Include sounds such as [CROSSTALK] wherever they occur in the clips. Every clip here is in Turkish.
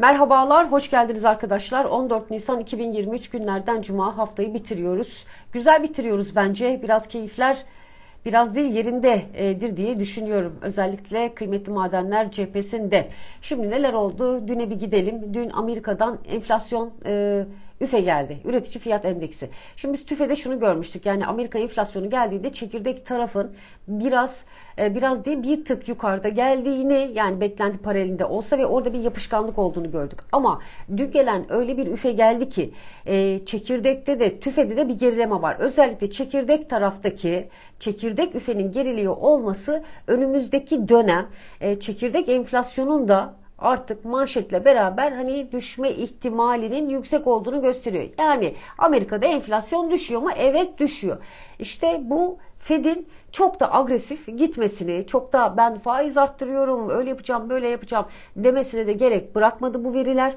Merhabalar, hoş geldiniz arkadaşlar. 14 Nisan 2023 günlerden Cuma haftayı bitiriyoruz. Güzel bitiriyoruz bence. Biraz keyifler biraz değil yerindedir diye düşünüyorum. Özellikle kıymetli madenler cephesinde. Şimdi neler oldu? Düne bir gidelim. Dün Amerika'dan enflasyon... E, üfe geldi. Üretici fiyat endeksi. Şimdi biz tüfede şunu görmüştük. Yani Amerika enflasyonu geldiğinde çekirdek tarafın biraz e, biraz değil bir tık yukarıda geldiğini yani beklenti paralelinde olsa ve orada bir yapışkanlık olduğunu gördük. Ama dün gelen öyle bir üfe geldi ki e, çekirdekte de tüfede de bir gerileme var. Özellikle çekirdek taraftaki çekirdek üfenin geriliyor olması önümüzdeki dönem e, çekirdek enflasyonun da artık manşetle beraber hani düşme ihtimalinin yüksek olduğunu gösteriyor. Yani Amerika'da enflasyon düşüyor mu? Evet düşüyor. İşte bu Fed'in çok da agresif gitmesini, çok da ben faiz arttırıyorum, öyle yapacağım, böyle yapacağım demesine de gerek bırakmadı bu veriler.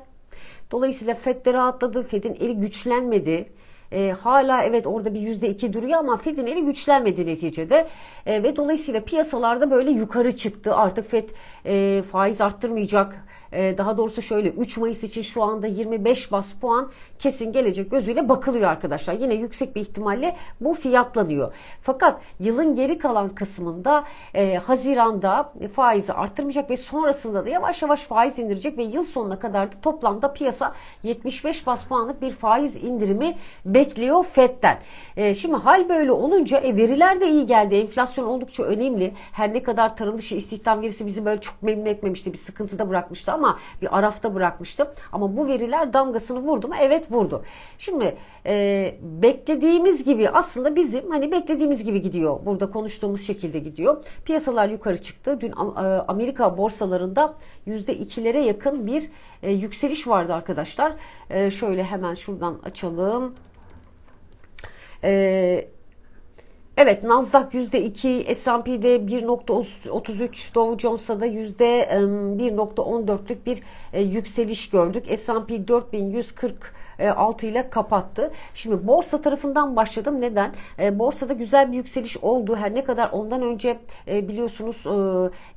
Dolayısıyla Fed de rahatladı, Fed'in eli güçlenmedi. E, hala evet orada bir yüzde iki duruyor ama Fed'in eli güçlenmedi neticede. E, ve dolayısıyla piyasalarda böyle yukarı çıktı. Artık Fed e, faiz arttırmayacak ee, daha doğrusu şöyle 3 Mayıs için şu anda 25 bas puan kesin gelecek gözüyle bakılıyor arkadaşlar. Yine yüksek bir ihtimalle bu fiyatlanıyor. Fakat yılın geri kalan kısmında e, Haziran'da faizi arttırmayacak ve sonrasında da yavaş yavaş faiz indirecek ve yıl sonuna kadar da toplamda piyasa 75 bas puanlık bir faiz indirimi bekliyor FED'den. E, şimdi hal böyle olunca e, veriler de iyi geldi. Enflasyon oldukça önemli. Her ne kadar tarım dışı istihdam verisi bizi böyle çok memnun etmemişti. Bir sıkıntıda bırakmıştı ama ama bir arafta bırakmıştım. Ama bu veriler damgasını vurdu mu? Evet vurdu. Şimdi e, beklediğimiz gibi aslında bizim hani beklediğimiz gibi gidiyor. Burada konuştuğumuz şekilde gidiyor. Piyasalar yukarı çıktı. Dün e, Amerika borsalarında %2'lere yakın bir e, yükseliş vardı arkadaşlar. E, şöyle hemen şuradan açalım. Eee Evet Nasdaq %2, S&P'de 1.33, Dow Jones'ta da %1.14'lük ıı, bir e, yükseliş gördük. S&P 4140 6 ile kapattı. Şimdi borsa tarafından başladım. Neden? E, borsada güzel bir yükseliş oldu. Her ne kadar ondan önce e, biliyorsunuz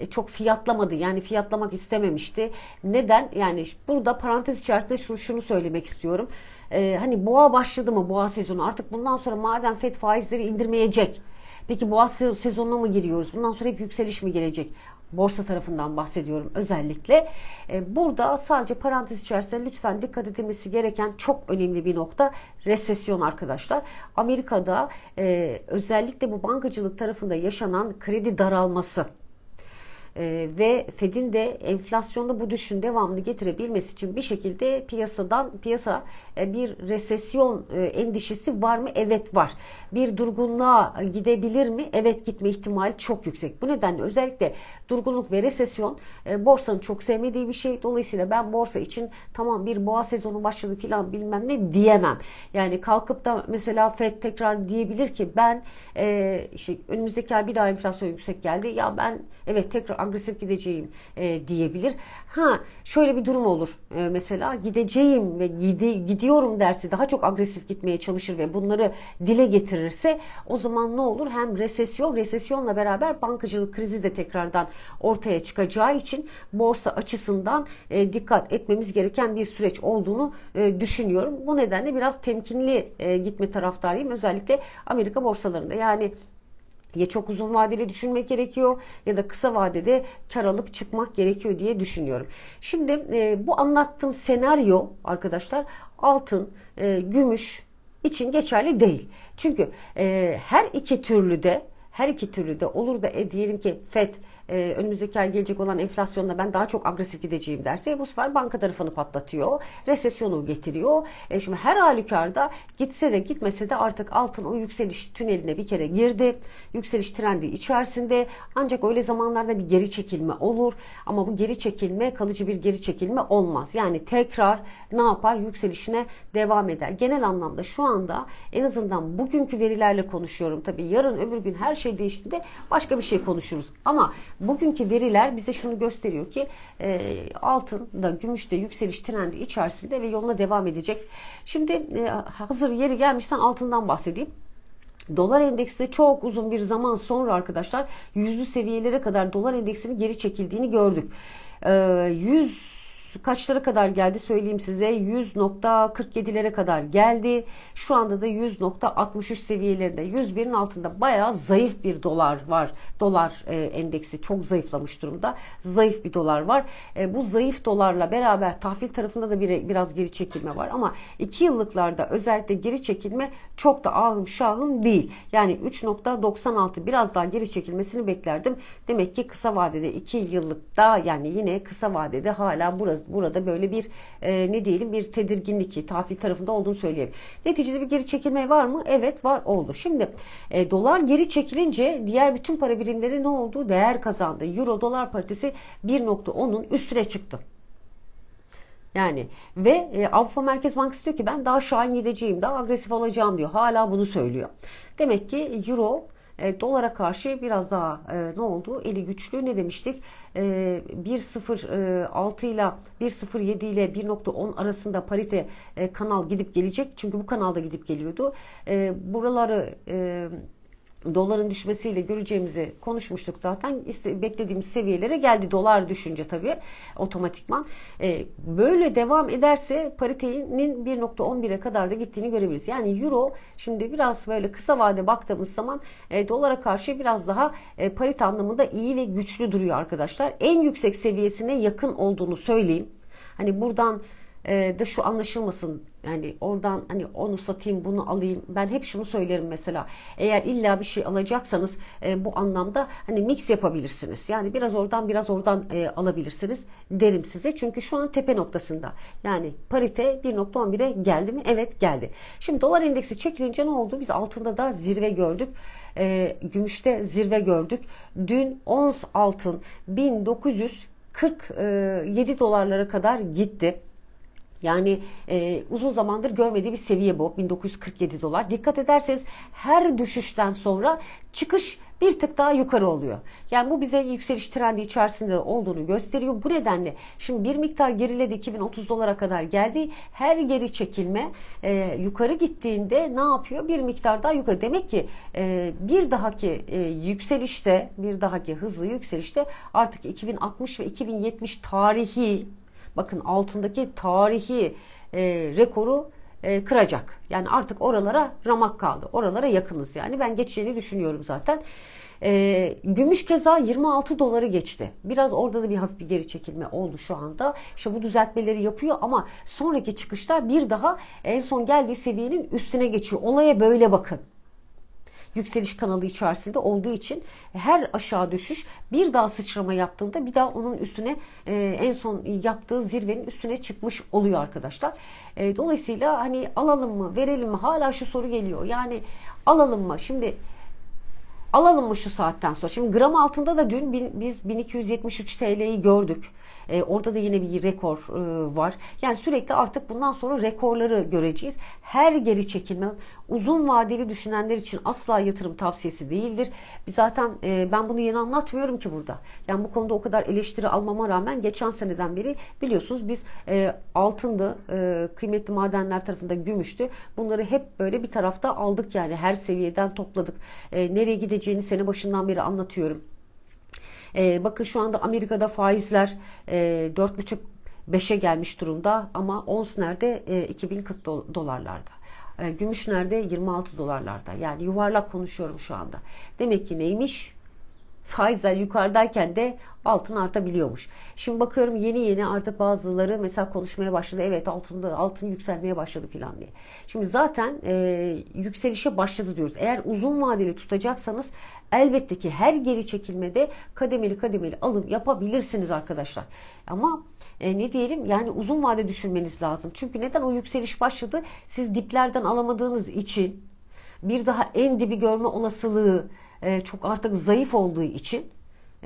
e, çok fiyatlamadı. Yani fiyatlamak istememişti. Neden? Yani burada parantez içerisinde şunu, şunu söylemek istiyorum e, hani boğa başladı mı boğa sezonu artık bundan sonra madem FED faizleri indirmeyecek peki boğa sezonuna mı giriyoruz bundan sonra hep yükseliş mi gelecek borsa tarafından bahsediyorum özellikle. Ee, burada sadece parantez içerisinde lütfen dikkat edilmesi gereken çok önemli bir nokta resesyon arkadaşlar. Amerika'da e, özellikle bu bankacılık tarafında yaşanan kredi daralması e, ve Fed'in de enflasyonda bu düşün devamlı getirebilmesi için bir şekilde piyasadan piyasa e, bir resesyon e, endişesi var mı? Evet var. Bir durgunluğa gidebilir mi? Evet gitme ihtimali çok yüksek. Bu nedenle özellikle durgunluk ve resesyon e, borsanın çok sevmediği bir şey. Dolayısıyla ben borsa için tamam bir boğa sezonu başladı filan bilmem ne diyemem. Yani kalkıp da mesela Fed tekrar diyebilir ki ben e, işte önümüzdeki ay bir daha enflasyon yüksek geldi. Ya ben evet tekrar agresif gideceğim e, diyebilir. Ha şöyle bir durum olur e, mesela gideceğim ve gidi, gidiyorum dersi daha çok agresif gitmeye çalışır ve bunları dile getirirse o zaman ne olur? Hem resesyon, resesyonla beraber bankacılık krizi de tekrardan ortaya çıkacağı için borsa açısından e, dikkat etmemiz gereken bir süreç olduğunu e, düşünüyorum. Bu nedenle biraz temkinli e, gitme taraftarıyım. Özellikle Amerika borsalarında yani ya çok uzun vadeli düşünmek gerekiyor ya da kısa vadede kar alıp çıkmak gerekiyor diye düşünüyorum. Şimdi e, bu anlattığım senaryo arkadaşlar altın, e, gümüş için geçerli değil. Çünkü e, her iki türlü de her iki türlü de olur da e, diyelim ki FED e, önümüzdeki ay gelecek olan enflasyonda ben daha çok agresif gideceğim derse e, bu sefer banka tarafını patlatıyor. Resesyonu getiriyor. E, şimdi her halükarda gitse de gitmese de artık altın o yükseliş tüneline bir kere girdi. Yükseliş trendi içerisinde ancak öyle zamanlarda bir geri çekilme olur ama bu geri çekilme kalıcı bir geri çekilme olmaz. Yani tekrar ne yapar? Yükselişine devam eder. Genel anlamda şu anda en azından bugünkü verilerle konuşuyorum. Tabii yarın öbür gün her şey değiştiğinde başka bir şey konuşuruz. Ama Bugünkü veriler bize şunu gösteriyor ki e, altın da gümüş de yükseliş trendi içerisinde ve yoluna devam edecek. Şimdi e, hazır yeri gelmişten altından bahsedeyim. Dolar endeksi çok uzun bir zaman sonra arkadaşlar yüzlü seviyelere kadar dolar endeksinin geri çekildiğini gördük. E, 100 kaçlara kadar geldi söyleyeyim size 100.47'lere kadar geldi. Şu anda da 100.63 seviyelerinde 101'in altında bayağı zayıf bir dolar var. Dolar e, endeksi çok zayıflamış durumda. Zayıf bir dolar var. E, bu zayıf dolarla beraber tahvil tarafında da bir, biraz geri çekilme var ama 2 yıllıklarda özellikle geri çekilme çok da ahım şahım değil. Yani 3.96 biraz daha geri çekilmesini beklerdim. Demek ki kısa vadede 2 yıllıkta yani yine kısa vadede hala burası burada böyle bir e, ne diyelim bir tedirginlik, tahvil tarafında olduğunu söyleyeyim. Neticede bir geri çekilme var mı? Evet var oldu. Şimdi e, dolar geri çekilince diğer bütün para birimleri ne oldu? Değer kazandı. Euro dolar paritesi 1.10'un üstüne çıktı. Yani ve e, Avrupa Merkez Bankası diyor ki ben daha şahin gideceğim, daha agresif olacağım diyor. Hala bunu söylüyor. Demek ki euro e, dolara karşı biraz daha e, ne oldu? Eli güçlü ne demiştik? E, 1.06 e, ile 1.07 ile 1.10 arasında parite e, kanal gidip gelecek. Çünkü bu kanalda gidip geliyordu. E, buraları e, doların düşmesiyle göreceğimizi konuşmuştuk zaten. Beklediğimiz seviyelere geldi dolar düşünce tabii otomatikman. E, böyle devam ederse paritenin 1.11'e kadar da gittiğini görebiliriz. Yani euro şimdi biraz böyle kısa vade baktığımız zaman e, dolara karşı biraz daha e, parite anlamında iyi ve güçlü duruyor arkadaşlar. En yüksek seviyesine yakın olduğunu söyleyeyim. Hani buradan e, de şu anlaşılmasın yani oradan hani onu satayım bunu alayım ben hep şunu söylerim mesela eğer illa bir şey alacaksanız e, bu anlamda hani mix yapabilirsiniz yani biraz oradan biraz oradan e, alabilirsiniz derim size çünkü şu an tepe noktasında yani parite 1.11'e geldi mi evet geldi şimdi dolar endeksi çekilince ne oldu biz altında da zirve gördük e, gümüşte zirve gördük dün ons altın 1947 e, dolarlara kadar gitti yani e, uzun zamandır görmediği bir seviye bu 1947 dolar. Dikkat ederseniz her düşüşten sonra çıkış bir tık daha yukarı oluyor. Yani bu bize yükseliş trendi içerisinde olduğunu gösteriyor. Bu nedenle şimdi bir miktar geriledi 2030 dolara kadar geldi. Her geri çekilme e, yukarı gittiğinde ne yapıyor? Bir miktar daha yukarı. Demek ki e, bir dahaki e, yükselişte, bir dahaki hızlı yükselişte artık 2060 ve 2070 tarihi bakın altındaki tarihi e, rekoru e, kıracak. Yani artık oralara ramak kaldı. Oralara yakınız yani. Ben geçeceğini düşünüyorum zaten. E, gümüş keza 26 doları geçti. Biraz orada da bir hafif bir geri çekilme oldu şu anda. İşte bu düzeltmeleri yapıyor ama sonraki çıkışlar bir daha en son geldiği seviyenin üstüne geçiyor. Olaya böyle bakın yükseliş kanalı içerisinde olduğu için her aşağı düşüş bir daha sıçrama yaptığında bir daha onun üstüne e, en son yaptığı zirvenin üstüne çıkmış oluyor arkadaşlar. E, dolayısıyla hani alalım mı verelim mi hala şu soru geliyor. Yani alalım mı? Şimdi Alalım mı şu saatten sonra? Şimdi gram altında da dün biz 1273 TL'yi gördük. E, orada da yine bir rekor e, var. Yani sürekli artık bundan sonra rekorları göreceğiz. Her geri çekilme uzun vadeli düşünenler için asla yatırım tavsiyesi değildir. Zaten e, ben bunu yeni anlatmıyorum ki burada. Yani bu konuda o kadar eleştiri almama rağmen geçen seneden beri biliyorsunuz biz e, altında e, kıymetli madenler tarafında gümüştü. Bunları hep böyle bir tarafta aldık yani her seviyeden topladık. E, nereye gideceğiz? olabileceğini sene başından beri anlatıyorum. E, bakın şu anda Amerika'da faizler e, 4,5 5'e gelmiş durumda ama ons nerede? E, 2040 dolarlarda. E, gümüş nerede? 26 dolarlarda. Yani yuvarlak konuşuyorum şu anda. Demek ki neymiş? faizler yukarıdayken de altın artabiliyormuş. Şimdi bakıyorum yeni yeni artık bazıları mesela konuşmaya başladı. Evet altında altın yükselmeye başladı filan diye. Şimdi zaten e, yükselişe başladı diyoruz. Eğer uzun vadeli tutacaksanız elbette ki her geri çekilmede kademeli kademeli alım yapabilirsiniz arkadaşlar. Ama e, ne diyelim yani uzun vade düşünmeniz lazım. Çünkü neden o yükseliş başladı? Siz diplerden alamadığınız için bir daha en dibi görme olasılığı e, çok artık zayıf olduğu için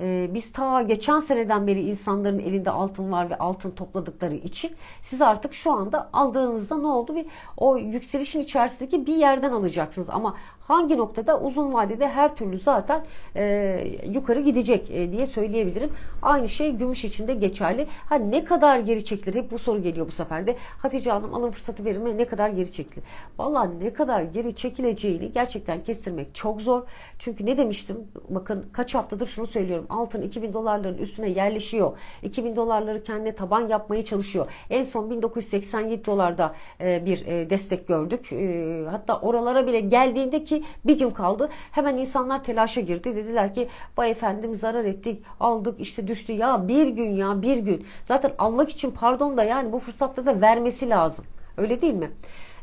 e, biz ta geçen seneden beri insanların elinde altın var ve altın topladıkları için siz artık şu anda aldığınızda ne oldu bir o yükselişin içerisindeki bir yerden alacaksınız ama hangi noktada uzun vadede her türlü zaten e, yukarı gidecek e, diye söyleyebilirim. Aynı şey gümüş için de geçerli. Ha ne kadar geri çekilir? Hep bu soru geliyor bu sefer de. Hatice Hanım alın fırsatı verir mi? Ne kadar geri çekilir? Valla ne kadar geri çekileceğini gerçekten kestirmek çok zor. Çünkü ne demiştim? Bakın kaç haftadır şunu söylüyorum. Altın 2000 dolarların üstüne yerleşiyor. 2000 dolarları kendine taban yapmaya çalışıyor. En son 1987 dolarda e, bir e, destek gördük. E, hatta oralara bile geldiğinde ki bir gün kaldı. Hemen insanlar telaşa girdi. Dediler ki bay efendim zarar ettik, aldık işte düştü. Ya bir gün ya bir gün. Zaten almak için pardon da yani bu fırsatta da vermesi lazım. Öyle değil mi?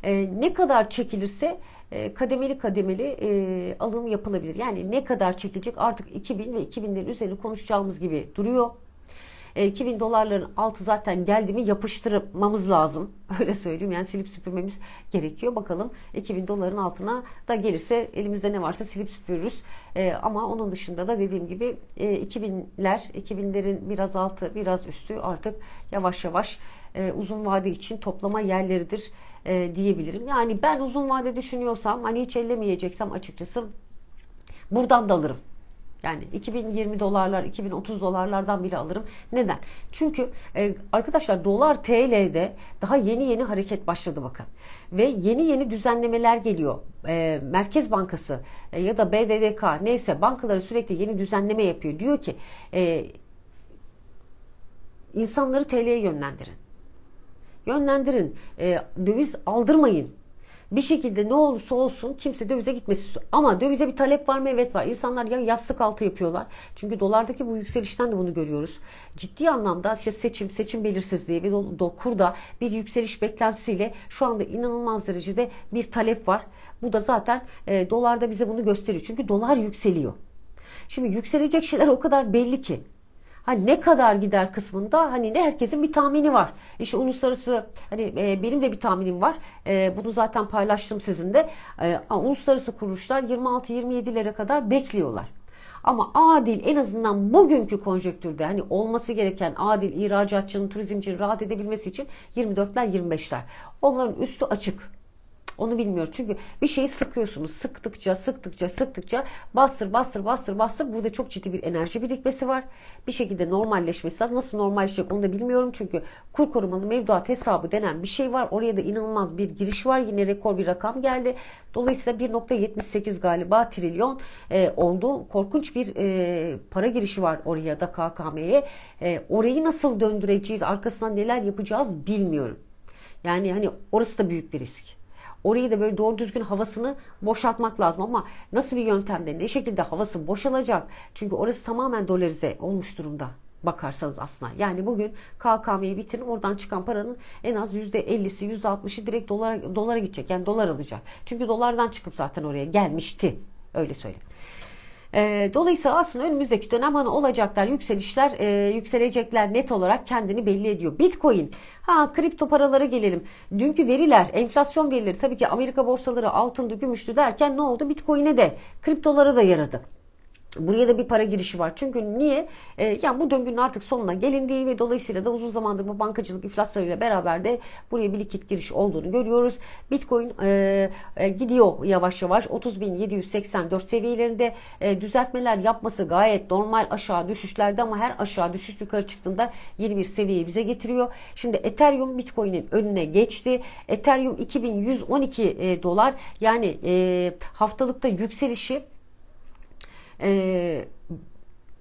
Ee, ne kadar çekilirse e, kademeli kademeli e, alım yapılabilir. Yani ne kadar çekilecek artık 2000 ve 2000'lerin üzerine konuşacağımız gibi duruyor. 2000 e, dolarların altı zaten geldi mi yapıştırmamız lazım. [LAUGHS] Öyle söyleyeyim yani silip süpürmemiz gerekiyor. Bakalım 2000 doların altına da gelirse elimizde ne varsa silip süpürürüz. E, ama onun dışında da dediğim gibi e, 2000'ler, 2000'lerin biraz altı biraz üstü artık yavaş yavaş e, uzun vade için toplama yerleridir diyebilirim. Yani ben uzun vade düşünüyorsam hani hiç ellemeyeceksem açıkçası buradan da alırım. Yani 2020 dolarlar, 2030 dolarlardan bile alırım. Neden? Çünkü e, arkadaşlar dolar TL'de daha yeni yeni hareket başladı bakın. Ve yeni yeni düzenlemeler geliyor. E, Merkez Bankası e, ya da BDDK neyse bankaları sürekli yeni düzenleme yapıyor. Diyor ki e, insanları TL'ye yönlendirin. Yönlendirin. E, döviz aldırmayın bir şekilde ne olursa olsun kimse dövize gitmesi. Ama dövize bir talep var mı? Evet var. İnsanlar ya yastık altı yapıyorlar. Çünkü dolardaki bu yükselişten de bunu görüyoruz. Ciddi anlamda işte seçim, seçim belirsizliği ve kurda bir yükseliş beklentisiyle şu anda inanılmaz derecede bir talep var. Bu da zaten e, dolarda bize bunu gösteriyor. Çünkü dolar yükseliyor. Şimdi yükselecek şeyler o kadar belli ki hani ne kadar gider kısmında hani ne herkesin bir tahmini var. İşte uluslararası hani e, benim de bir tahminim var. E, bunu zaten paylaştım sizinle. E, uluslararası kuruluşlar 26-27'lere kadar bekliyorlar. Ama adil en azından bugünkü konjektürde hani olması gereken adil ihracatçının, turizmcinin rahat edebilmesi için 24'ler 25'ler. Onların üstü açık. Onu bilmiyoruz. Çünkü bir şeyi sıkıyorsunuz. Sıktıkça, sıktıkça, sıktıkça bastır, bastır, bastır, bastır. Burada çok ciddi bir enerji birikmesi var. Bir şekilde normalleşmesi lazım. Nasıl normalleşecek onu da bilmiyorum. Çünkü kur korumalı mevduat hesabı denen bir şey var. Oraya da inanılmaz bir giriş var. Yine rekor bir rakam geldi. Dolayısıyla 1.78 galiba trilyon e, oldu. Korkunç bir e, para girişi var oraya da KKM'ye. E, orayı nasıl döndüreceğiz? Arkasından neler yapacağız bilmiyorum. Yani hani orası da büyük bir risk. Orayı da böyle doğru düzgün havasını boşaltmak lazım ama nasıl bir yöntemde ne şekilde havası boşalacak? Çünkü orası tamamen dolarize olmuş durumda bakarsanız aslında. Yani bugün KKM'yi bitirin oradan çıkan paranın en az %50'si %60'ı direkt dolara, dolara gidecek. Yani dolar alacak. Çünkü dolardan çıkıp zaten oraya gelmişti. Öyle söyleyeyim. E, dolayısıyla aslında önümüzdeki dönem hani olacaklar yükselişler e, yükselecekler net olarak kendini belli ediyor. Bitcoin ha kripto paralara gelelim. Dünkü veriler enflasyon verileri tabii ki Amerika borsaları altındı gümüştü derken ne oldu? Bitcoin'e de kriptolara da yaradı. Buraya da bir para girişi var. Çünkü niye? E, yani bu döngünün artık sonuna gelindiği ve dolayısıyla da uzun zamandır bu bankacılık iflaslarıyla beraber de buraya bir likit giriş olduğunu görüyoruz. Bitcoin e, e, gidiyor yavaş yavaş. 30.784 seviyelerinde e, düzeltmeler yapması gayet normal aşağı düşüşlerde ama her aşağı düşüş yukarı çıktığında yeni bir seviyeyi bize getiriyor. Şimdi Ethereum Bitcoin'in önüne geçti. Ethereum 2112 e, dolar yani e, haftalıkta yükselişi e,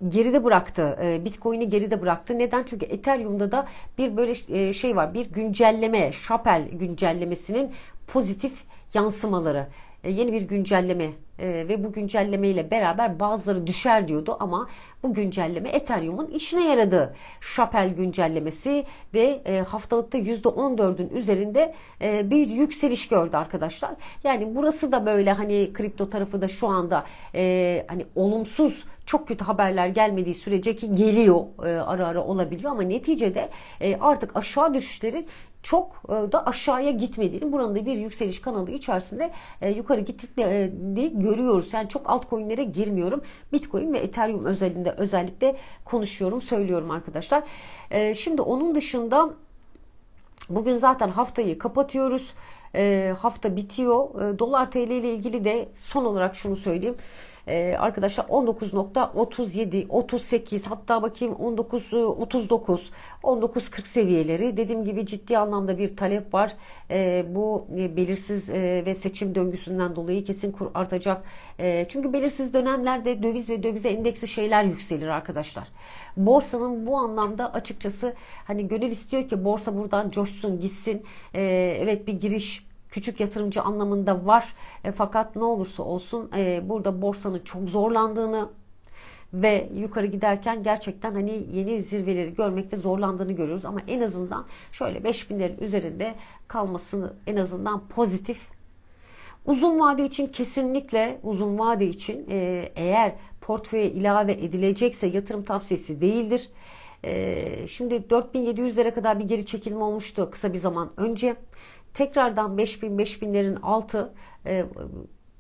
geride bıraktı. E, Bitcoin'i geride bıraktı. Neden? Çünkü Ethereum'da da bir böyle e, şey var. Bir güncelleme, Chappell güncellemesinin pozitif yansımaları. E, yeni bir güncelleme e, ve bu güncelleme ile beraber bazıları düşer diyordu ama bu güncelleme Ethereum'un işine yaradı. Chapel güncellemesi ve e, haftalıkta %14'ün üzerinde e, bir yükseliş gördü arkadaşlar. Yani burası da böyle hani kripto tarafı da şu anda hani olumsuz çok kötü haberler gelmediği sürece ki geliyor e, ara ara olabiliyor ama neticede artık aşağı düşüşlerin çok e, da aşağıya gitmediğini buranın da bir yükseliş kanalı içerisinde e, yukarı gittiğini görüyoruz. Yani çok altcoin'lere girmiyorum. Bitcoin ve Ethereum özelinde özellikle konuşuyorum, söylüyorum arkadaşlar. E, şimdi onun dışında bugün zaten haftayı kapatıyoruz. Hafta bitiyor. Dolar TL ile ilgili de son olarak şunu söyleyeyim e, arkadaşlar 19.37, 38 hatta bakayım 19, 39, 19.40 seviyeleri. Dediğim gibi ciddi anlamda bir talep var. Ee, e, bu belirsiz e, ve seçim döngüsünden dolayı kesin kur artacak. E, çünkü belirsiz dönemlerde döviz ve dövize endeksi şeyler yükselir arkadaşlar. Borsanın bu anlamda açıkçası hani gönül istiyor ki borsa buradan coşsun gitsin. E, evet bir giriş küçük yatırımcı anlamında var. E, fakat ne olursa olsun e, burada borsanın çok zorlandığını ve yukarı giderken gerçekten hani yeni zirveleri görmekte zorlandığını görüyoruz ama en azından şöyle 5000'lerin üzerinde kalmasını en azından pozitif uzun vade için kesinlikle uzun vade için e, eğer portföye ilave edilecekse yatırım tavsiyesi değildir. E, şimdi 4700'lere kadar bir geri çekilme olmuştu kısa bir zaman önce tekrardan 5000 5000'lerin altı e,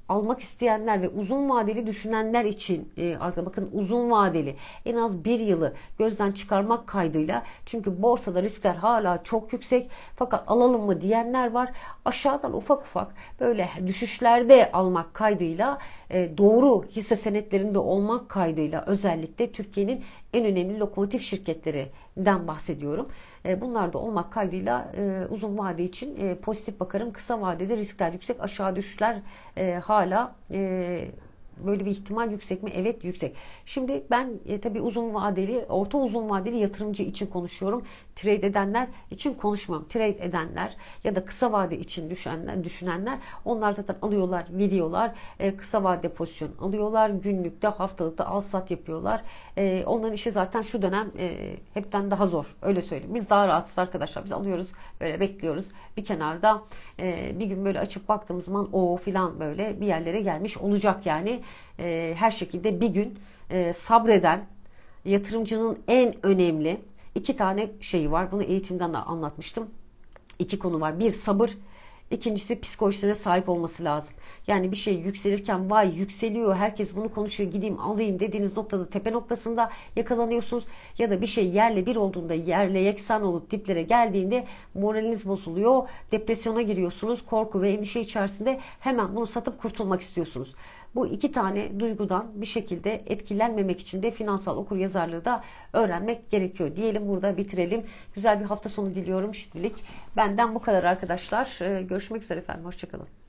almak isteyenler ve uzun vadeli düşünenler için e, arka bakın uzun vadeli en az bir yılı gözden çıkarmak kaydıyla çünkü borsada riskler hala çok yüksek fakat alalım mı diyenler var aşağıdan ufak ufak böyle düşüşlerde almak kaydıyla e, doğru hisse senetlerinde olmak kaydıyla özellikle Türkiye'nin en önemli lokomotif şirketlerinden bahsediyorum. E, bunlar da olmak kaydıyla e, uzun vade için pozitif bakarım. Kısa vadede riskler yüksek aşağı düşüşler hala böyle bir ihtimal yüksek mi? Evet yüksek. Şimdi ben e, tabii uzun vadeli, orta uzun vadeli yatırımcı için konuşuyorum. Trade edenler için konuşmam. Trade edenler ya da kısa vade için düşenler, düşünenler onlar zaten alıyorlar, veriyorlar. E, kısa vade pozisyon alıyorlar. Günlükte, haftalıkta al sat yapıyorlar. E, onların işi zaten şu dönem e, hepten daha zor. Öyle söyleyeyim. Biz daha rahatız arkadaşlar. Biz alıyoruz, böyle bekliyoruz. Bir kenarda e, bir gün böyle açıp baktığımız zaman o filan böyle bir yerlere gelmiş olacak yani e, her şekilde bir gün e, sabreden yatırımcının en önemli iki tane şeyi var. Bunu eğitimden de anlatmıştım. İki konu var. Bir sabır, İkincisi psikolojisine sahip olması lazım. Yani bir şey yükselirken vay yükseliyor herkes bunu konuşuyor gideyim alayım dediğiniz noktada tepe noktasında yakalanıyorsunuz. Ya da bir şey yerle bir olduğunda yerle yeksan olup diplere geldiğinde moraliniz bozuluyor. Depresyona giriyorsunuz korku ve endişe içerisinde hemen bunu satıp kurtulmak istiyorsunuz bu iki tane duygudan bir şekilde etkilenmemek için de finansal okur yazarlığı da öğrenmek gerekiyor. Diyelim burada bitirelim. Güzel bir hafta sonu diliyorum şimdilik. Benden bu kadar arkadaşlar. Ee, görüşmek üzere efendim. Hoşçakalın.